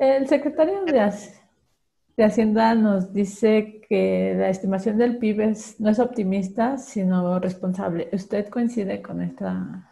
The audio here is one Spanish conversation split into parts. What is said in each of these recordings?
El secretario de, Hacienda nos dice que la estimación del PIB no es optimista, sino responsable. ¿Usted coincide con esta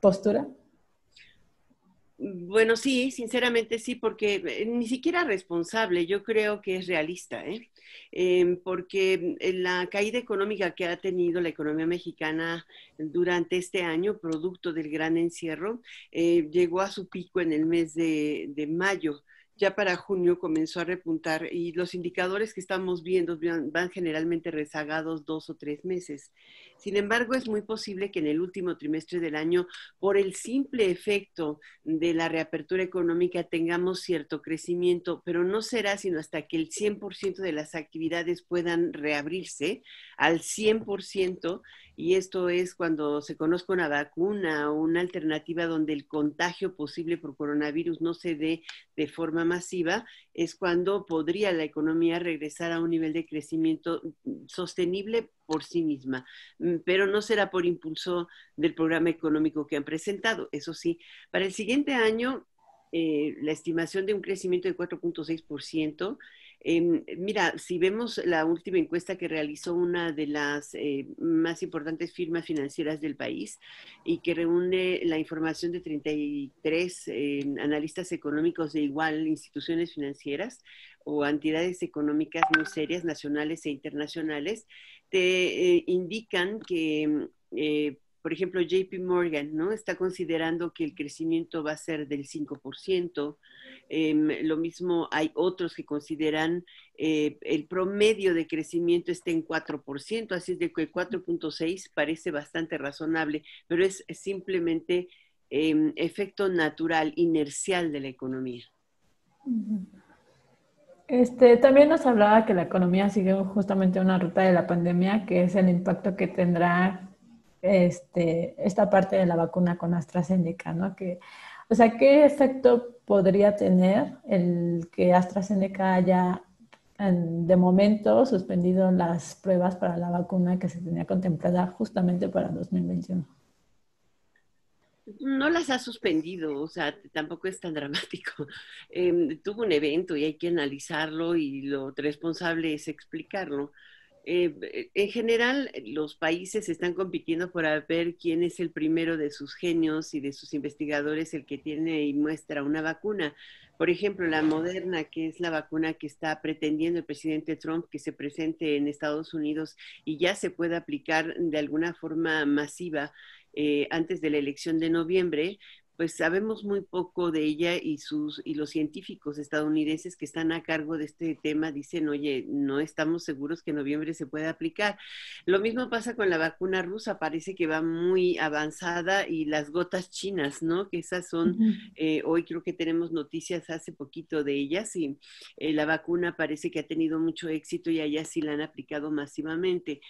postura? Bueno, sí, sinceramente sí, porque eh, ni siquiera responsable, yo creo que es realista, ¿eh? Em, porque la caída económica que ha tenido la economía mexicana durante este año, producto del gran encierro, eh, llegó a su pico en el mes de mayo ya para junio comenzó a repuntar y los indicadores que estamos viendo van generalmente rezagados dos o tres meses. Sin embargo, es muy posible que en el último trimestre del año, por el simple efecto de la reapertura económica, tengamos cierto crecimiento, pero no será sino hasta que el 100% de las actividades puedan reabrirse al 100%, y esto es cuando se conozca una vacuna o una alternativa donde el contagio posible por coronavirus no se dé de forma masiva, es cuando podría la economía regresar a un nivel de crecimiento sostenible, por sí misma, mm, pero no será por impulso del programa económico que han presentado. Eso sí, para el siguiente año, eh, la estimación de un crecimiento de 4.6%, Em, mira, si vemos la última encuesta que realizó una de las eh, más importantes firmas financieras del país y que reúne la información de 33 em, analistas económicos de igual instituciones financieras o entidades económicas muy serias, nacionales e internacionales, te eh, indican que em, eh, por ejemplo, JP Morgan, ¿no? Está considerando que el crecimiento va a ser del 5%. Em, lo mismo hay otros que consideran eh, el promedio de crecimiento esté en 4%, así es de que 4.6 parece bastante razonable, pero es simplemente em, efecto natural, inercial de la economía. Este, también nos hablaba que la economía sigue justamente una ruta de la pandemia, que es el impacto que tendrá este, esta parte de la vacuna con AstraZeneca, ¿no? Que, o sea, ¿qué efecto podría tener el que AstraZeneca haya de momento suspendido las pruebas para la vacuna que se tenía contemplada justamente para 2021? No las ha suspendido, o sea, tampoco es tan dramático. Eh, tuvo un evento y hay que analizarlo y lo responsable es explicarlo. Eh, eh, en general, los países están compitiendo por ver quién es el primero de sus genios y de sus investigadores el que tiene y muestra una vacuna. Por ejemplo, la Moderna, que es la vacuna que está pretendiendo el presidente Trump que se presente en Estados Unidos y ya se pueda aplicar de alguna forma masiva eh, antes de la elección de noviembre, pues sabemos muy poco de ella y sus y los científicos estadounidenses que están a cargo de este tema dicen, "Oye, no estamos seguros que en noviembre se pueda aplicar." Lo mismo pasa con la vacuna rusa, parece que va muy avanzada y las gotas chinas, ¿no? Que esas son eh, hoy creo que tenemos noticias hace poquito de ellas y eh, la vacuna parece que ha tenido mucho éxito y allá sí la han aplicado masivamente.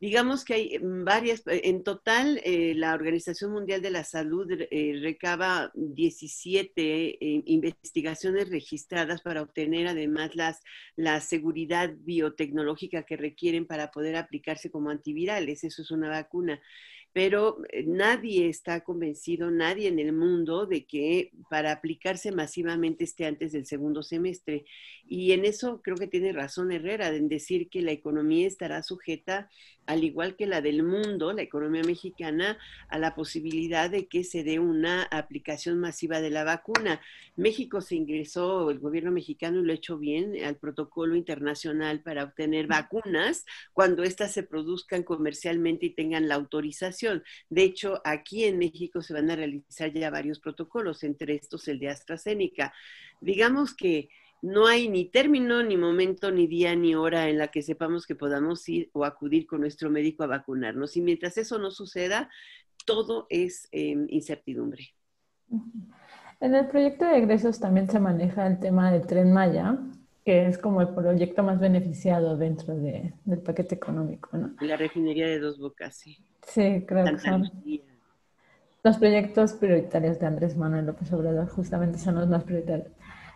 Digamos que hay mm, varias, eh, en total eh, la Organización Mundial de la Salud eh, recaba 17 investigaciones registradas para obtener además las, la seguridad biotecnológica que requieren para poder aplicarse como antivirales, eso es una vacuna. Pero nadie está convencido, nadie en el mundo, de que para aplicarse masivamente esté antes del segundo semestre. Y en eso creo que tiene razón Herrera en decir que la economía estará sujeta al igual que la del mundo, la economía mexicana, a la posibilidad de que se dé una aplicación masiva de la vacuna. México se ingresó, el gobierno mexicano lo ha hecho bien, al protocolo internacional para obtener vacunas cuando éstas se produzcan comercialmente y tengan la autorización. De hecho, aquí en México se van a realizar ya varios protocolos, entre estos el de AstraZeneca. Digamos que no hay ni término, ni momento, ni día, ni hora en la que sepamos que podamos ir o acudir con nuestro médico a vacunarnos. Y mientras eso no suceda, todo es em, incertidumbre. En el proyecto de egresos también se maneja el tema del tren Maya, que es como el proyecto más beneficiado dentro del paquete económico, La refinería de dos bocas, sí. Sí, creo que son. Los proyectos prioritarios de Andrés Manuel López Obrador justamente son los más prioritarios.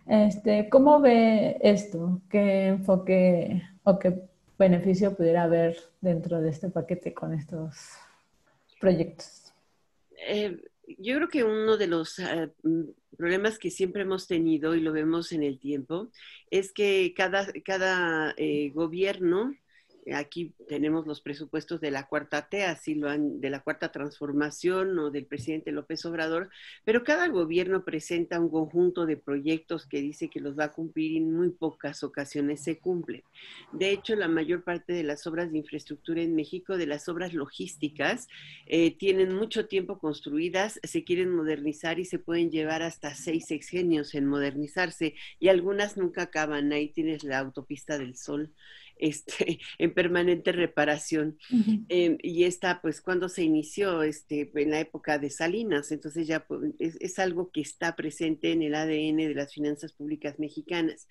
Este, ¿Cómo ve esto? ¿Qué enfoque o qué beneficio pudiera haber dentro de este paquete con estos proyectos? Eh, yo creo que uno de los eh, problemas que siempre hemos tenido y lo vemos en el tiempo es que cada, eh, gobierno Aquí tenemos los presupuestos de la cuarta T, así lo han, de la cuarta transformación o del presidente López Obrador, pero cada gobierno presenta un conjunto de proyectos que dice que los va a cumplir y en muy pocas ocasiones se cumplen. De hecho, la mayor parte de las obras de infraestructura en México, de las obras logísticas, eh, tienen mucho tiempo construidas, se quieren modernizar y se pueden llevar hasta seis sexenios en modernizarse y algunas nunca acaban. Ahí tienes la autopista del sol este, en permanente reparación. Em, y esta, pues, cuando se inició, este, en la época de Salinas, entonces ya pues, es, algo que está presente en el ADN de las finanzas públicas mexicanas.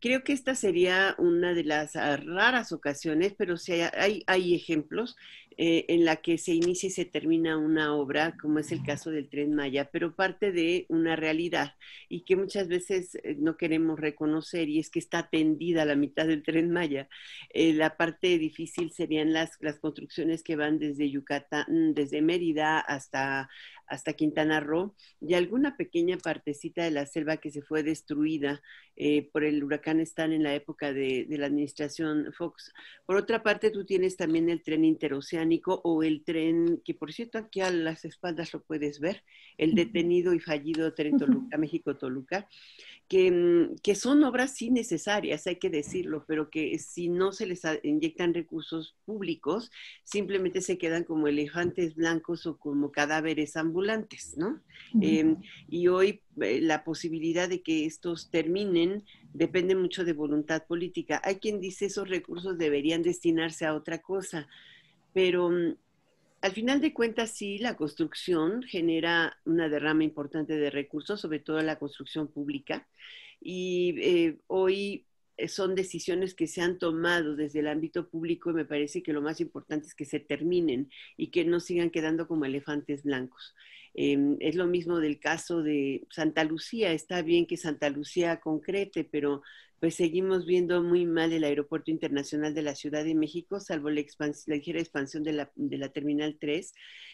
Creo que esta sería una de las ah, raras ocasiones, pero sí hay, hay, ejemplos eh, en la que se inicia y se termina una obra, como es el caso del Tren Maya, pero parte de una realidad y que muchas veces eh, no queremos reconocer y es que está tendida la mitad del Tren Maya eh, la parte difícil serían las, las construcciones que van desde Yucatán, desde Mérida hasta hasta Quintana Roo y alguna pequeña partecita de la selva que se fue destruida eh, por el huracán Stan en la época de, la administración Fox. Por otra parte, tú tienes también el tren interoceánico o el tren, que por cierto aquí a las espaldas lo puedes ver, el detenido y fallido tren Toluca, México-Toluca, que, mm, que son obras sí necesarias, hay que decirlo, pero que si no se les inyectan recursos públicos, simplemente se quedan como elefantes blancos o como cadáveres ambulantes Em, y hoy eh, la posibilidad de que estos terminen depende mucho de voluntad política. Hay quien dice esos recursos deberían destinarse a otra cosa, pero mm, al final de cuentas, sí, la construcción genera una derrama importante de recursos, sobre todo la construcción pública. Y eh, hoy son decisiones que se han tomado desde el ámbito público y me parece que lo más importante es que se terminen y que no sigan quedando como elefantes blancos. Em, es lo mismo del caso de Santa Lucía. Está bien que Santa Lucía concrete, pero pues seguimos viendo muy mal el Aeropuerto Internacional de la Ciudad de México, salvo la, ligera expansión de la, Terminal 3.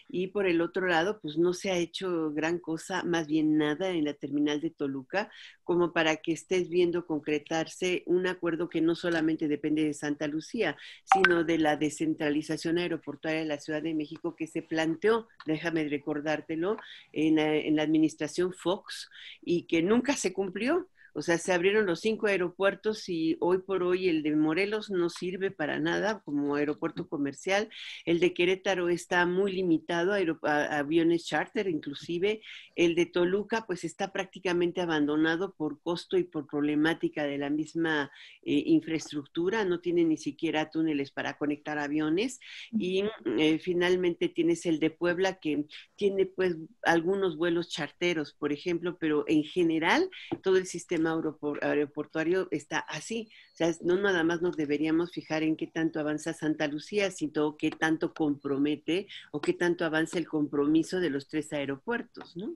Y por el otro lado, pues no se ha hecho gran cosa, más bien nada en la Terminal de Toluca, como para que estés viendo concretarse un acuerdo que no solamente depende de Santa Lucía, sino de la descentralización aeroportuaria de la Ciudad de México que se planteó, déjame recordártelo, en la administración Fox y que nunca se cumplió o sea, se abrieron los cinco aeropuertos y hoy por hoy el de Morelos no sirve para nada como aeropuerto comercial. El de Querétaro está muy limitado a, aviones charter inclusive. El de Toluca pues está prácticamente abandonado por costo y por problemática de la misma eh, infraestructura. No tiene ni siquiera túneles para conectar aviones. Y mm, eh, finalmente tienes el de Puebla que tiene pues algunos vuelos charteros, por ejemplo, pero en general todo el sistema aeroportuario está así. O sea, no nada más nos deberíamos fijar en qué tanto avanza Santa Lucía, sino qué tanto compromete o qué tanto avanza el compromiso de los tres aeropuertos, ¿no?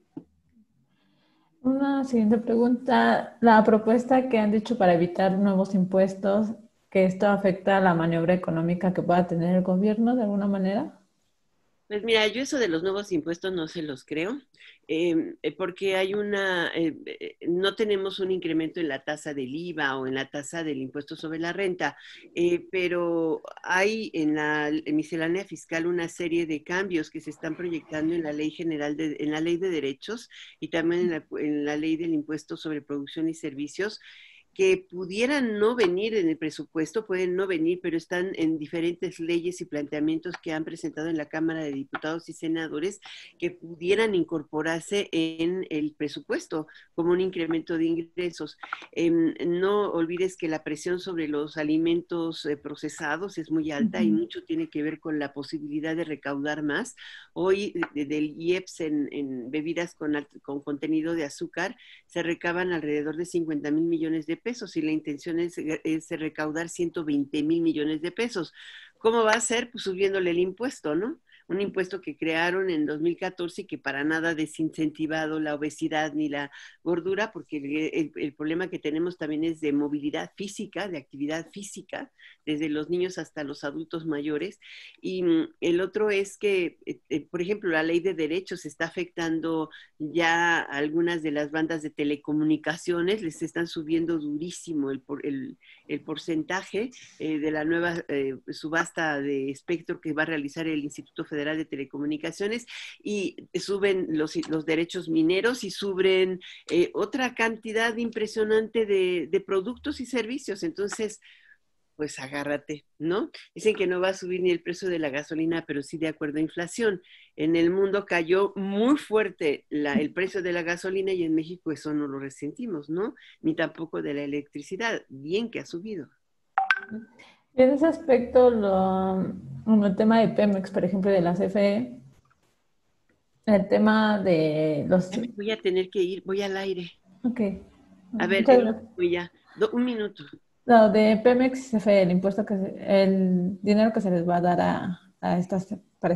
Una siguiente pregunta. La propuesta que han dicho para evitar nuevos impuestos, que esto afecta a la maniobra económica que pueda tener el gobierno de alguna manera. Pues mira, yo eso de los nuevos impuestos no se los creo, em, eh, porque hay una, eh, eh, no tenemos un incremento en la tasa del IVA o en la tasa del impuesto sobre la renta, pero hay en la miscelánea fiscal una serie de cambios que se están proyectando en la ley general, de, en la ley de derechos y también en la ley del impuesto sobre producción y servicios que pudieran no venir en el presupuesto, pueden no venir, pero están en diferentes leyes y planteamientos que han presentado en la Cámara de Diputados y Senadores que pudieran incorporarse en el presupuesto como un incremento de ingresos. Em, no olvides que la presión sobre los alimentos eh, procesados es muy alta y mucho tiene que ver con la posibilidad de recaudar más. Hoy del IEPS en, bebidas con, con contenido de azúcar se recaban alrededor de 50 mil millones de pesos si y la intención es, es recaudar 120 mil millones de pesos. ¿Cómo va a ser? Pues subiéndole el impuesto, ¿no? un impuesto que crearon en 2014 y que para nada ha desincentivado la obesidad ni la gordura, porque el, problema que tenemos también es de movilidad física, de actividad física, desde los niños hasta los adultos mayores. Y mm, el otro es que, eh, eh, por ejemplo, la ley de derechos está afectando ya algunas de las bandas de telecomunicaciones, les están subiendo durísimo el, el el porcentaje eh, de la nueva eh, subasta de espectro que va a realizar el Instituto Federal de Telecomunicaciones y suben los, derechos mineros y suben eh, otra cantidad impresionante de productos y servicios. Entonces, pues agárrate, ¿no? Dicen que no va a subir ni el precio de la gasolina, pero sí de acuerdo a inflación. En el mundo cayó muy fuerte el precio de la gasolina y en México eso no lo resentimos, ¿no? Ni tampoco de la electricidad, bien que ha subido. En ese aspecto, lo, el tema de Pemex, por ejemplo, de la CFE, el tema de los... Voy a tener que ir, voy al aire. Ok. A ver, voy ya. un minuto. No, de Pemex, el impuesto que, el dinero que se les va a dar a, a estas para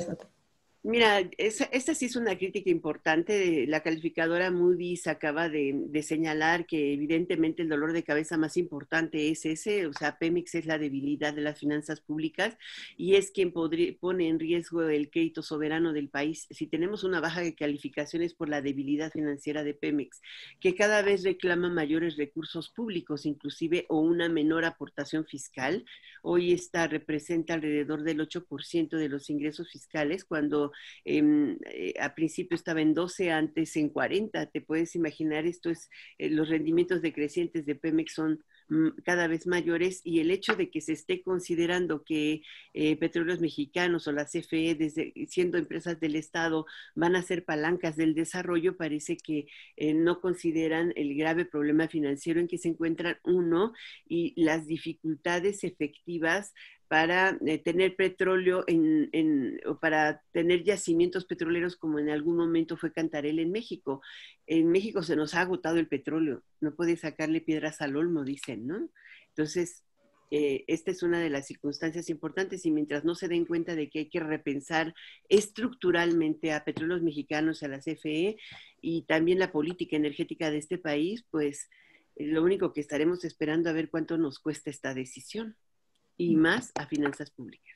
Mira, esa, esta sí es una crítica importante. La calificadora Moody's acaba de, señalar que evidentemente el dolor de cabeza más importante es ese, o sea, Pemex es la debilidad de las finanzas públicas y es quien pone en riesgo el crédito soberano del país. Si tenemos una baja de calificaciones por la debilidad financiera de Pemex, que cada vez reclama mayores recursos públicos, inclusive, o una menor aportación fiscal, hoy esta representa alrededor del 8% de los ingresos fiscales cuando eh, a principio estaba en 12, antes en 40, te puedes imaginar, esto es, eh, los rendimientos decrecientes de Pemex son mm, cada vez mayores y el hecho de que se esté considerando que eh, Petróleos Mexicanos o las CFE, siendo empresas del Estado, van a ser palancas del desarrollo, parece que no consideran el grave problema financiero en que se encuentran uno y las dificultades efectivas para eh, tener petróleo en, o para tener yacimientos petroleros como en algún momento fue Cantarel en México. En México se nos ha agotado el petróleo, no puede sacarle piedras al olmo, dicen, ¿no? Entonces, eh, esta es una de las circunstancias importantes y mientras no se den cuenta de que hay que repensar estructuralmente a petróleos mexicanos, a la CFE y también la política energética de este país, pues eh, lo único que estaremos esperando a ver cuánto nos cuesta esta decisión y más a finanzas públicas.